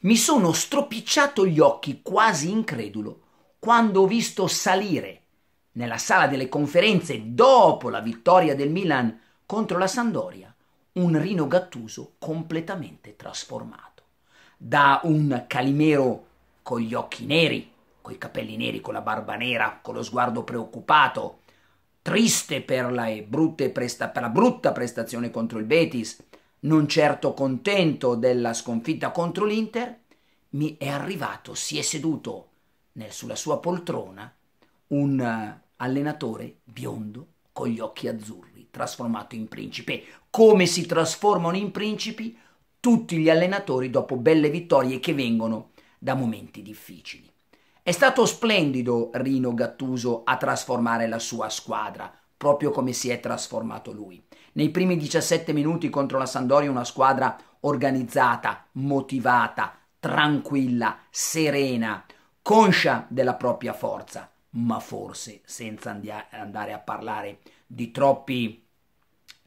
mi sono stropicciato gli occhi quasi incredulo quando ho visto salire nella sala delle conferenze dopo la vittoria del Milan contro la Sandoria un Rino Gattuso completamente trasformato da un calimero con gli occhi neri, coi capelli neri, con la barba nera, con lo sguardo preoccupato, triste per la, per la brutta prestazione contro il Betis, non certo contento della sconfitta contro l'Inter, mi è arrivato, si è seduto nel, sulla sua poltrona un eh, allenatore biondo con gli occhi azzurri, trasformato in principe, come si trasformano in principi tutti gli allenatori dopo belle vittorie che vengono da momenti difficili. È stato splendido Rino Gattuso a trasformare la sua squadra, proprio come si è trasformato lui. Nei primi 17 minuti contro la Sandoria una squadra organizzata, motivata, tranquilla, serena, conscia della propria forza, ma forse senza andare a parlare di troppi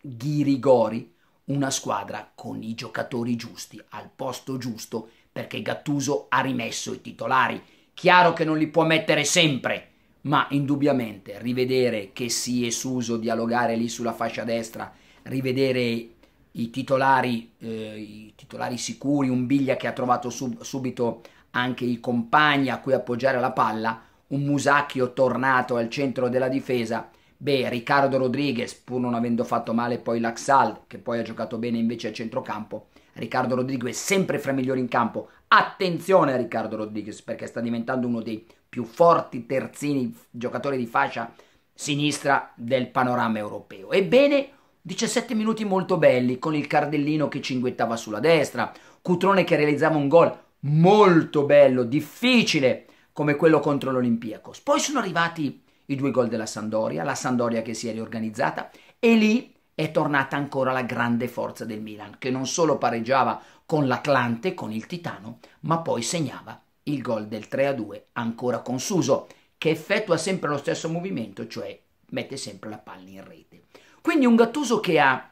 ghirigori, una squadra con i giocatori giusti, al posto giusto, perché Gattuso ha rimesso i titolari. Chiaro che non li può mettere sempre, ma indubbiamente rivedere che si è suso dialogare lì sulla fascia destra, rivedere i titolari, eh, i titolari sicuri, un Biglia che ha trovato sub, subito anche i compagni a cui appoggiare la palla, un Musacchio tornato al centro della difesa, beh, Riccardo Rodriguez, pur non avendo fatto male poi l'Axal, che poi ha giocato bene invece a centrocampo, Riccardo Rodriguez è sempre fra i migliori in campo. Attenzione a Riccardo Rodriguez perché sta diventando uno dei più forti terzini giocatori di fascia sinistra del panorama europeo. Ebbene, 17 minuti molto belli con il Cardellino che cinguettava sulla destra, Cutrone che realizzava un gol molto bello, difficile come quello contro l'Olimpiakos. Poi sono arrivati i due gol della Sandoria, la Sandoria che si è riorganizzata e lì è tornata ancora la grande forza del Milan, che non solo pareggiava con l'Atlante, con il Titano, ma poi segnava il gol del 3-2 ancora con Suso, che effettua sempre lo stesso movimento, cioè mette sempre la palla in rete. Quindi un Gattuso che ha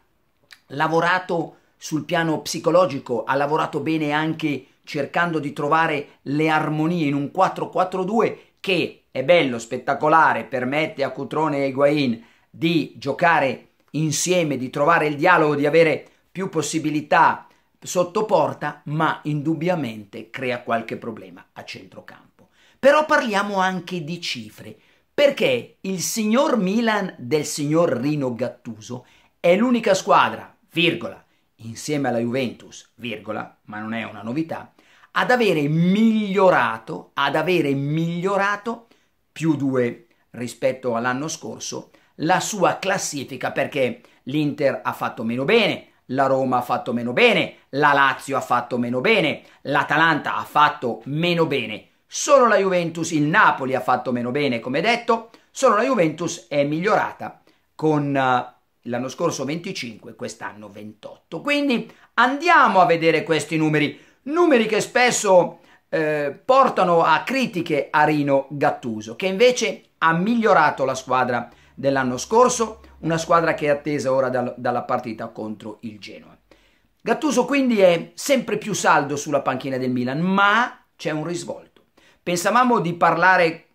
lavorato sul piano psicologico, ha lavorato bene anche cercando di trovare le armonie in un 4-4-2 che è bello, spettacolare, permette a Cutrone e Higuain di giocare insieme, di trovare il dialogo, di avere più possibilità sotto porta, ma indubbiamente crea qualche problema a centrocampo. Però parliamo anche di cifre, perché il signor Milan del signor Rino Gattuso è l'unica squadra, virgola, insieme alla Juventus, virgola, ma non è una novità, ad avere migliorato, ad avere migliorato più due rispetto all'anno scorso, la sua classifica perché l'Inter ha fatto meno bene, la Roma ha fatto meno bene, la Lazio ha fatto meno bene, l'Atalanta ha fatto meno bene. Solo la Juventus, il Napoli ha fatto meno bene, come detto, solo la Juventus è migliorata con uh, l'anno scorso 25, quest'anno 28. Quindi andiamo a vedere questi numeri, numeri che spesso eh, portano a critiche a Rino Gattuso, che invece ha migliorato la squadra dell'anno scorso, una squadra che è attesa ora dal, dalla partita contro il Genoa. Gattuso quindi è sempre più saldo sulla panchina del Milan, ma c'è un risvolto. Pensavamo di parlare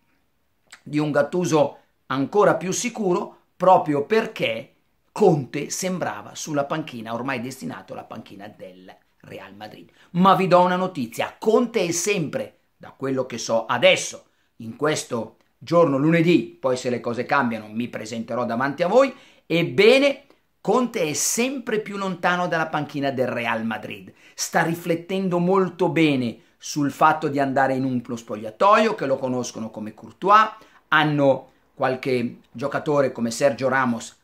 di un Gattuso ancora più sicuro proprio perché Conte sembrava sulla panchina, ormai destinato alla panchina del Real Madrid. Ma vi do una notizia, Conte è sempre, da quello che so adesso, in questo giorno lunedì, poi se le cose cambiano mi presenterò davanti a voi, ebbene Conte è sempre più lontano dalla panchina del Real Madrid, sta riflettendo molto bene sul fatto di andare in uno spogliatoio, che lo conoscono come Courtois, hanno qualche giocatore come Sergio Ramos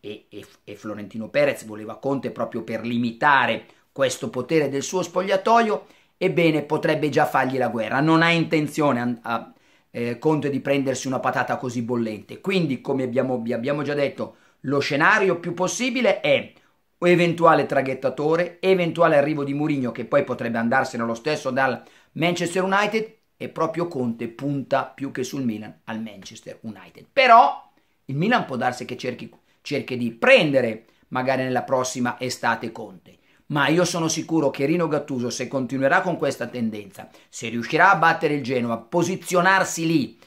e, e, e Florentino Perez, voleva Conte proprio per limitare questo potere del suo spogliatoio, ebbene potrebbe già fargli la guerra, non ha intenzione a, a eh, Conte di prendersi una patata così bollente. Quindi, come abbiamo, abbiamo già detto, lo scenario più possibile è eventuale traghettatore, eventuale arrivo di Mourinho che poi potrebbe andarsene lo stesso dal Manchester United e proprio Conte punta più che sul Milan al Manchester United. Però il Milan può darsi che cerchi, cerchi di prendere magari nella prossima estate Conte ma io sono sicuro che Rino Gattuso, se continuerà con questa tendenza, se riuscirà a battere il Genoa, posizionarsi lì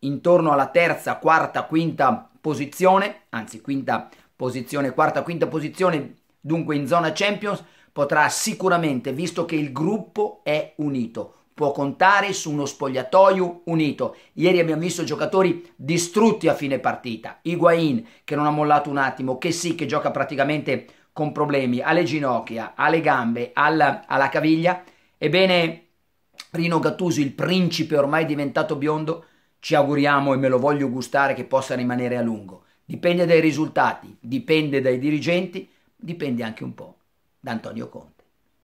intorno alla terza, quarta, quinta posizione, anzi quinta posizione, quarta, quinta posizione, dunque in zona Champions, potrà sicuramente, visto che il gruppo è unito, può contare su uno spogliatoio unito. Ieri abbiamo visto giocatori distrutti a fine partita. Higuain che non ha mollato un attimo, che sì che gioca praticamente con problemi alle ginocchia, alle gambe, alla, alla caviglia, ebbene Rino Gattuso, il principe ormai diventato biondo, ci auguriamo e me lo voglio gustare che possa rimanere a lungo. Dipende dai risultati, dipende dai dirigenti, dipende anche un po' da Antonio Conte.